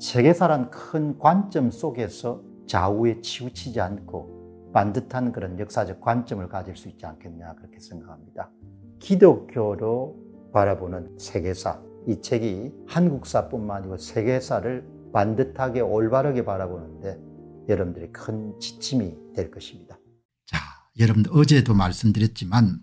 세계사란 큰 관점 속에서 좌우에 치우치지 않고 반듯한 그런 역사적 관점을 가질 수 있지 않겠냐 그렇게 생각합니다. 기독교로 바라보는 세계사 이 책이 한국사뿐만 아니고 세계사를 반듯하게 올바르게 바라보는데 여러분들이 큰 지침이 될 것입니다. 자, 여러분들 어제도 말씀드렸지만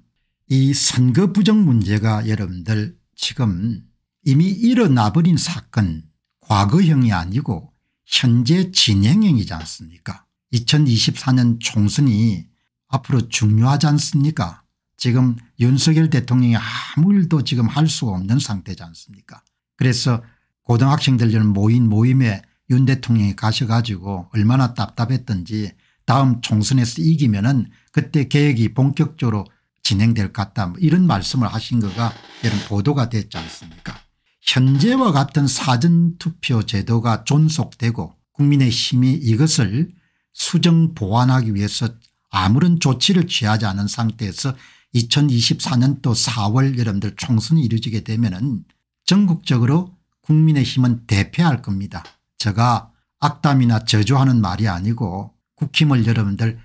이 선거 부정 문제가 여러분들 지금 이미 일어나버린 사건 과거형이 아니고 현재 진행형이지 않습니까 2024년 총선이 앞으로 중요하지 않습니까 지금 윤석열 대통령이 아무 일도 지금 할 수 없는 상태지 않습니까 그래서 고등학생들 모인 모임에 윤 대통령이 가셔가지고 얼마나 답답했던지 다음 총선에서 이기면 은 그때 계획이 본격적으로 진행될 것 같다 뭐 이런 말씀을 하신 거가 이런 보도가 됐지 않습니까 현재와 같은 사전투표 제도가 존속되고 국민의힘이 이것을 수정 보완하기 위해서 아무런 조치를 취하지 않은 상태에서 2024년도 4월 여러분들 총선이 이루어지게 되면 은 전국적으로 국민의힘은 대패할 겁니다. 제가 악담이나 저주하는 말이 아니고 국힘을 여러분들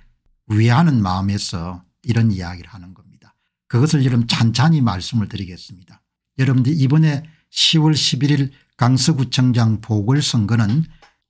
위하는 마음에서 이런 이야기를 하는 겁니다. 그것을 여러분 찬찬히 말씀을 드리겠습니다. 여러분들 이번에 10월 11일 강서구청장 보궐선거는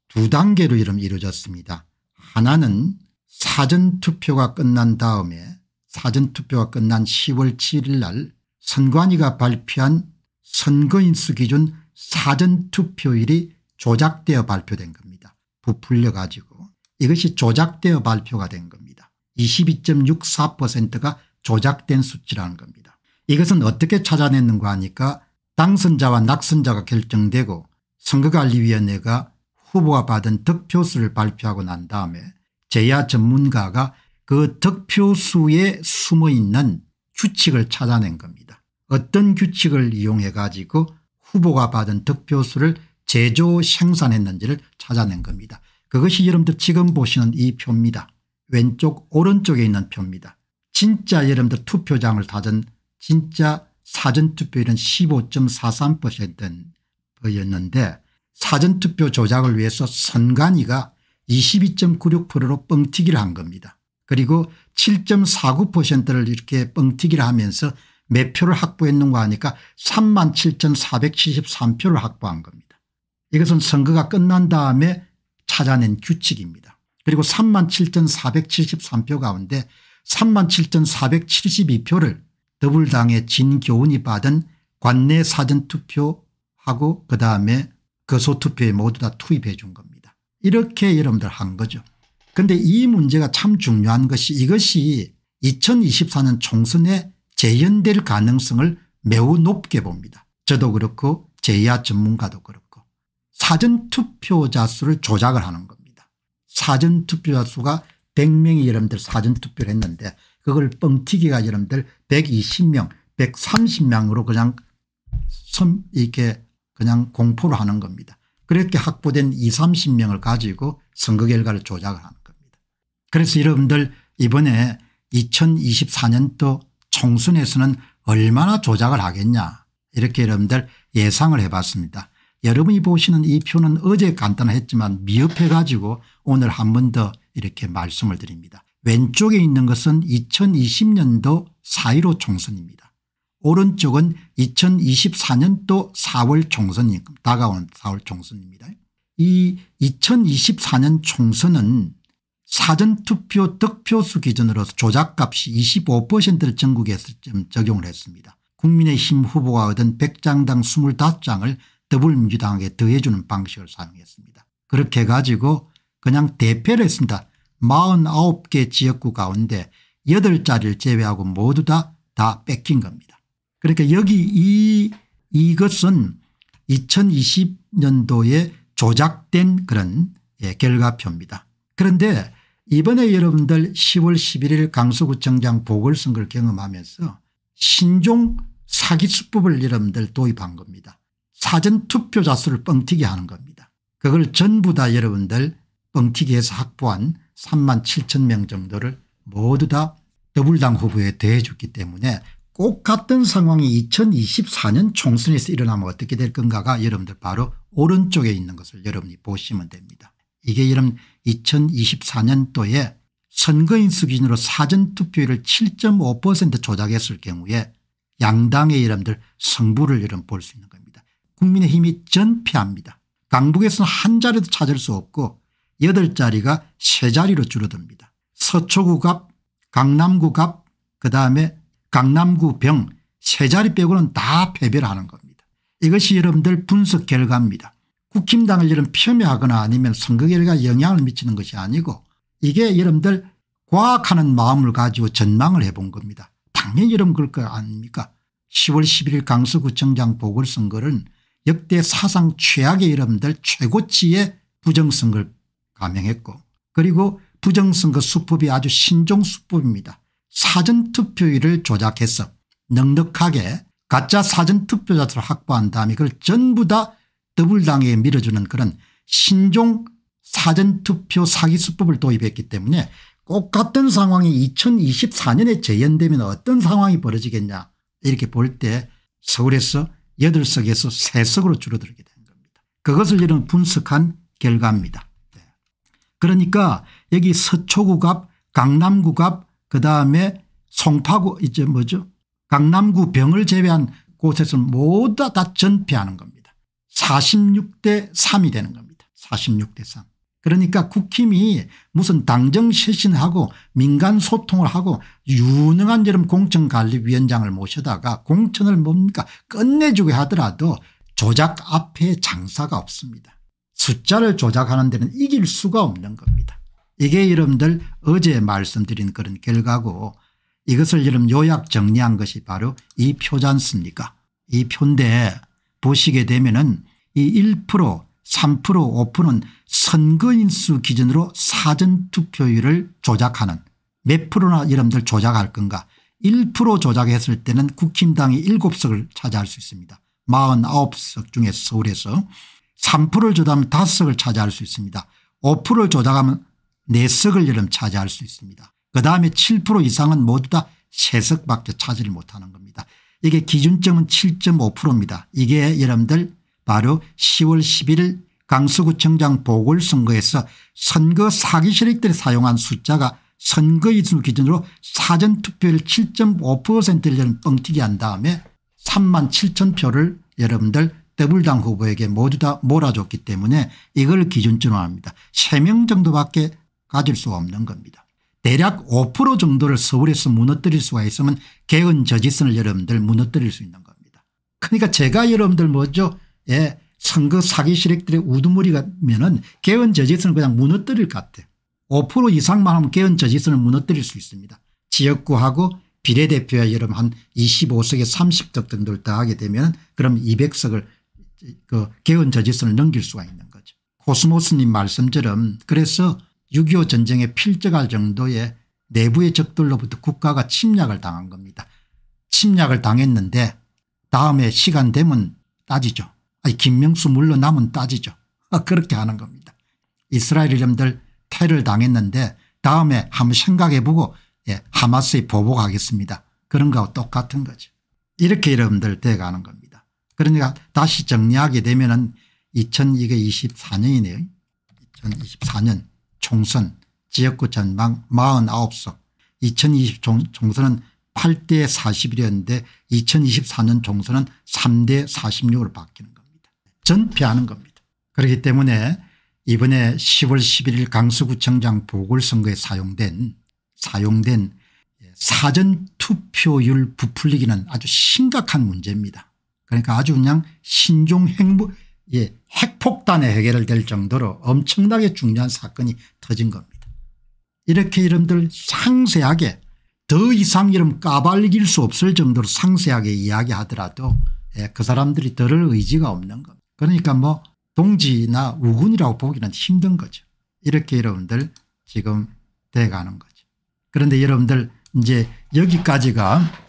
두 단계로 이루어졌습니다. 하나는 사전투표가 끝난 다음에 사전투표가 끝난 10월 7일 날 선관위가 발표한 선거인수 기준 사전투표일이 조작되어 발표된 겁니다. 부풀려 가지고 이것이 조작되어 발표가 된 겁니다. 22.64%가 조작된 수치라는 겁니다. 이것은 어떻게 찾아냈는가 하니까 당선자와 낙선자가 결정되고 선거관리위원회가 후보가 받은 득표수를 발표하고 난 다음에 제야 전문가가 그 득표수에 숨어있는 규칙을 찾아낸 겁니다. 어떤 규칙을 이용해 가지고 후보가 받은 득표수를 제조 생산했는지를 찾아낸 겁니다. 그것이 여러분들 지금 보시는 이 표입니다. 왼쪽 오른쪽에 있는 표입니다. 진짜 여러분들 투표장을 다진 진짜 사전투표율은 15.43%였는데 사전투표 조작을 위해서 선관위가 22.96%로 뻥튀기를 한 겁니다. 그리고 7.49%를 이렇게 뻥튀기를 하면서 몇 표를 확보했는가 하니까 37,473표를 확보한 겁니다. 이것은 선거가 끝난 다음에 찾아낸 규칙입니다. 그리고 37,473표 가운데 37,472표를 더불당의 진교훈이 받은 관내 사전투표하고 그다음에 거소투표에 그 모두 다 투입해 준 겁니다. 이렇게 여러분들 한 거죠. 그런데 이 문제가 참 중요한 것이 이것이 2024년 총선에 재현될 가능성을 매우 높게 봅니다. 저도 그렇고 제야 전문가도 그렇고 사전투표자 수를 조작을 하는 겁니다. 사전투표자 수가 100명이 여러분들 사전투표를 했는데 그걸 뻥튀기 가 여러분들 120명 130명으로 그냥 섬 이렇게 그냥 공포를 하는 겁니다. 그렇게 확보된 20, 30명을 가지고 선거 결과를 조작을 하는 겁니다. 그래서 여러분들 이번에 2024년도 총선에서는 얼마나 조작을 하겠냐 이렇게 여러분들 예상을 해봤습니다. 여러분이 보시는 이 표는 어제 간단했지만 미흡해 가지고 오늘 한 번 더 이렇게 말씀을 드립니다. 왼쪽에 있는 것은 2020년도 4.15 총선입니다. 오른쪽은 2024년도 4월 총선입니 다가온 다 4월 총선입니다. 이 2024년 총선은 사전투표 득표수 기준으로 서 조작값이 25%를 전국에서 적용을 했습니다. 국민의힘 후보가 얻은 100장당 25장을 더불어민주당에게 더해주는 방식을 사용했습니다. 그렇게 해 가지고 그냥 대패를 했습니다. 49개 지역구 가운데 8자리를 제외하고 모두 다, 다 뺏긴 겁니다. 그러니까 여기 이, 이것은 2020년도에 조작된 그런 예, 결과표입니다. 그런데 이번에 여러분들 10월 11일 강서구청장 보궐선거를 경험하면서 신종 사기 수법을 여러분들 도입한 겁니다. 사전투표 자수를 뻥튀기 하는 겁니다. 그걸 전부 다 여러분들 뻥튀기해서 확보한 3만 7천 명 정도를 모두 다 더불당 후보에 대해줬기 때문에 꼭 같은 상황이 2024년 총선에서 일어나면 어떻게 될 건가가 여러분들 바로 오른쪽에 있는 것을 여러분이 보시면 됩니다. 이게 여러분 2024년도에 선거인 수준으로 사전투표율을 7.5% 조작했을 경우에 양당의 여러분들 성부를 여러분 볼 수 있는 겁니다. 국민의힘이 전패합니다. 강북에서는 한 자리도 찾을 수 없고 8자리가 3자리로 줄어듭니다. 서초구 갑 강남구 갑 그다음에 강남구 병 3자리 빼고는 다 패배를 하는 겁니다. 이것이 여러분들 분석 결과입니다. 국힘당을 이런 폄훼하거나 아니면 선거 결과에 영향을 미치는 것이 아니고 이게 여러분들 과학하는 마음을 가지고 전망을 해본 겁니다. 당연히 여러분 그럴 거 아닙니까 10월 11일 강서구청장 보궐선거는 역대 사상 최악의 여러분들 최고치의 부정선거를 감행했고 그리고 부정선거 수법이 아주 신종 수법입니다. 사전투표율을 조작해서 넉넉하게 가짜 사전투표자들을 확보한 다음에 그걸 전부 다 더블당에 밀어주는 그런 신종 사전투표 사기수법을 도입했기 때문에 꼭 같은 상황이 2024년에 재현되면 어떤 상황이 벌어지겠냐 이렇게 볼 때 서울에서 8석에서 3석으로 줄어들게 된 겁니다. 그것을 이런 분석한 결과입니다. 그러니까 여기 서초구 갑 강남구 갑그 다음에 송파구 이제 뭐죠 강남구 병을 제외한 곳에서 모두 다 전폐하는 겁니다. 46대 3이 되는 겁니다. 46대 3. 그러니까 국힘이 무슨 당정 쇄신하고 민간 소통을 하고 유능한 여름 공천관리위원장을 모셔다가 공천을 뭡니까 끝내주게 하더라도 조작 앞에 장사가 없습니다. 숫자를 조작하는 데는 이길 수가 없는 겁니다. 이게 여러분들 어제 말씀드린 그런 결과고 이것을 여러분 요약 정리한 것이 바로 이 표지 않습니까 이 표인데 보시게 되면 은이 1% 3% 5%는 선거인수 기준으로 사전투표율을 조작하는 몇 프로나 여러분들 조작할 건가 1% 조작했을 때는 국힘당이 7석을 차지할 수 있습니다. 49석 중에 서울에서 3%를 조작하면 5석을 차지할 수 있습니다. 5%를 조작하면 4석을 여름 차지할 수 있습니다. 그다음에 7% 이상은 모두 다 3석밖에 차지를 못하는 겁니다. 이게 기준점은 7.5%입니다. 이게 여러분들 바로 10월 11일 강서구청장 보궐선거에서 선거 사기 세력들이 사용한 숫자가 선거이수 기준으로 사전투표율 7.5%를 뻥튀기 한 다음에 3만 7천 표를 여러분들 더불당 후보에게 모두 다 몰아줬기 때문에 이걸 기준점으로 합니다. 3명 정도밖에 가질 수가 없는 겁니다. 대략 5% 정도를 서울에서 무너뜨릴 수가 있으면 개헌 저지선을 여러분들 무너뜨릴 수 있는 겁니다. 그러니까 제가 여러분들 뭐죠 예, 선거 사기 실익들의 우두머리가면은 개헌 저지선을 그냥 무너뜨릴 것 같아. 요5% 이상만 하면 개헌 저지선을 무너뜨릴 수 있습니다. 지역구하고 비례대표야 여러분 한 25석에 30석 정도를 다 하게 되면 그럼 200석을 그 개헌 저지선을 넘길 수가 있는 거죠. 코스모스님 말씀처럼 그래서 6.25 전쟁에 필적할 정도의 내부의 적들로부터 국가가 침략을 당한 겁니다. 침략을 당했는데 다음에 시간 되면 따지죠. 아니 김명수 물러나면 따지죠. 아, 그렇게 하는 겁니다. 이스라엘 이름들 테를 당했는데 다음에 한번 생각해보고 예, 하마스에 보복하겠습니다. 그런 거하고 똑같은 거죠. 이렇게 여러분들 돼가는 겁니다. 그러니까 다시 정리하게 되면은 2024년이네요. 2024년 총선 지역구 전망 49석 2020 총선은 8대 41이었는데 2024년 총선은 3대 46으로 바뀌는 겁니다. 전폐하는 겁니다. 그렇기 때문에 이번에 10월 11일 강서구청장 보궐선거에 사용된 사용된 사전투표율 부풀리기는 아주 심각한 문제입니다. 그러니까 아주 그냥 신종 행보 예, 핵폭탄에 해결될 정도로 엄청나게 중요한 사건이 터진 겁니다. 이렇게 이름들 상세하게 더 이상 이름 까발릴 수 없을 정도로 상세하게 이야기하더라도 예, 그 사람들이 들을 의지가 없는 겁니다. 그러니까 뭐 동지나 우군이라고 보기는 힘든 거죠. 이렇게 여러분들 지금 돼가는 거죠. 그런데 여러분들 이제 여기까지가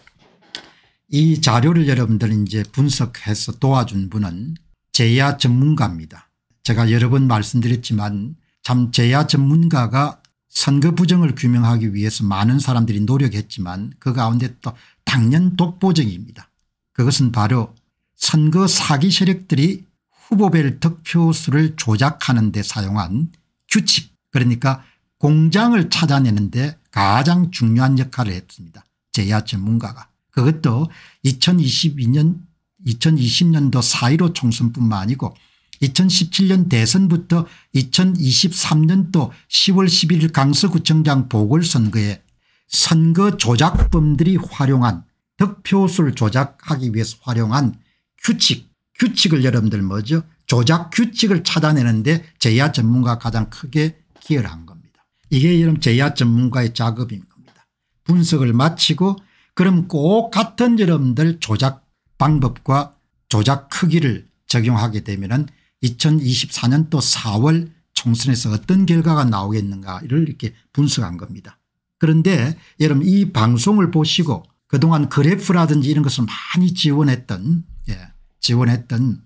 이 자료를 여러분들 이제 분석해서 도와준 분은 제야 전문가입니다. 제가 여러 번 말씀드렸지만 참 제야 전문가가 선거 부정을 규명하기 위해서 많은 사람들이 노력했지만 그 가운데 또 당연 독보적입니다. 그것은 바로 선거 사기 세력들이 후보별 득표수를 조작하는 데 사용한 규칙 그러니까 공장을 찾아내는 데 가장 중요한 역할을 했습니다. 제야 전문가가. 그것도 2022년 2020년도 4.15 총선뿐만 아니고 2017년 대선부터 2023년도 10월 11일 강서구청장 보궐선거에 선거 조작범들이 활용한 득표수를 조작하기 위해서 활용한 규칙 규칙을 여러분들 뭐죠 조작 규칙을 찾아내는데 제야 전문가가 가장 크게 기여를 한 겁니다. 이게 여러분 제야 전문가의 작업인 겁니다. 분석을 마치고 그럼 꼭 같은 여러분들 조작 방법과 조작 크기를 적용하게 되면 은 2024년도 4월 총선에서 어떤 결과가 나오겠는가를 이렇게 분석한 겁니다. 그런데 여러분 이 방송을 보시고 그동안 그래프라든지 이런 것을 많이 지원했던 예, 지원했던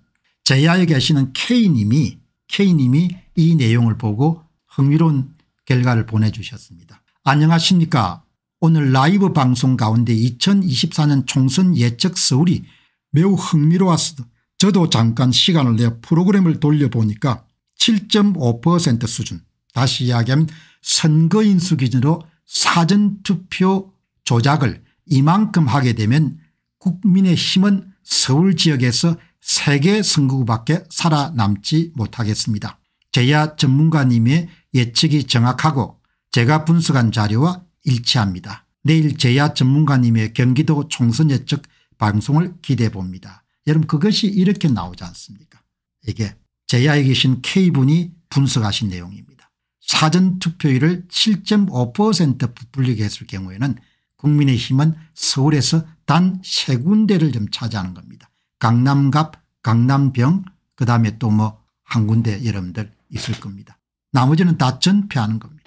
제야에 계시는 K님이 K님이 이 내용을 보고 흥미로운 결과를 보내주셨습니다. 안녕하십니까 오늘 라이브 방송 가운데 2024년 총선 예측 서울이 매우 흥미로웠어 저도 잠깐 시간을 내어 프로그램을 돌려보니까 7.5% 수준 다시 이야기하면 선거인수 기준으로 사전투표 조작을 이만큼 하게 되면 국민의힘은 서울 지역에서 세계 선거구밖에 살아남지 못하겠습니다. 제야 전문가님의 예측이 정확하고 제가 분석한 자료와 일치합니다. 내일 제야 전문가님의 경기도 총선 예측 방송을 기대해 봅니다. 여러분 그것이 이렇게 나오지 않습니까 이게 제야에 계신 K분이 분석하신 내용입니다. 사전투표율을 7.5% 부풀리게 했을 경우에는 국민의힘은 서울에서 단3 군데를 좀 차지하는 겁니다. 강남갑 강남병 그다음에 또 뭐 한 군데 여러분들 있을 겁니다. 나머지는 다 전패하는 겁니다.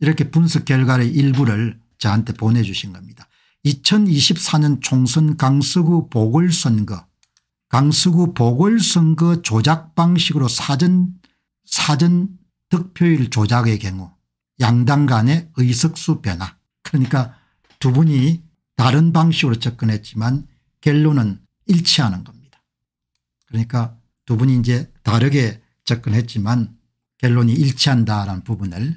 이렇게 분석 결과의 일부를 저한테 보내주신 겁니다. 2024년 총선 강서구 보궐선거 강서구 보궐선거 조작 방식으로 사전 사전 득표율 조작의 경우 양당 간의 의석수 변화 그러니까 두 분이 다른 방식으로 접근했지만 결론은 일치하는 겁니다. 그러니까 두 분이 이제 다르게 접근했지만 결론이 일치한다라는 부분을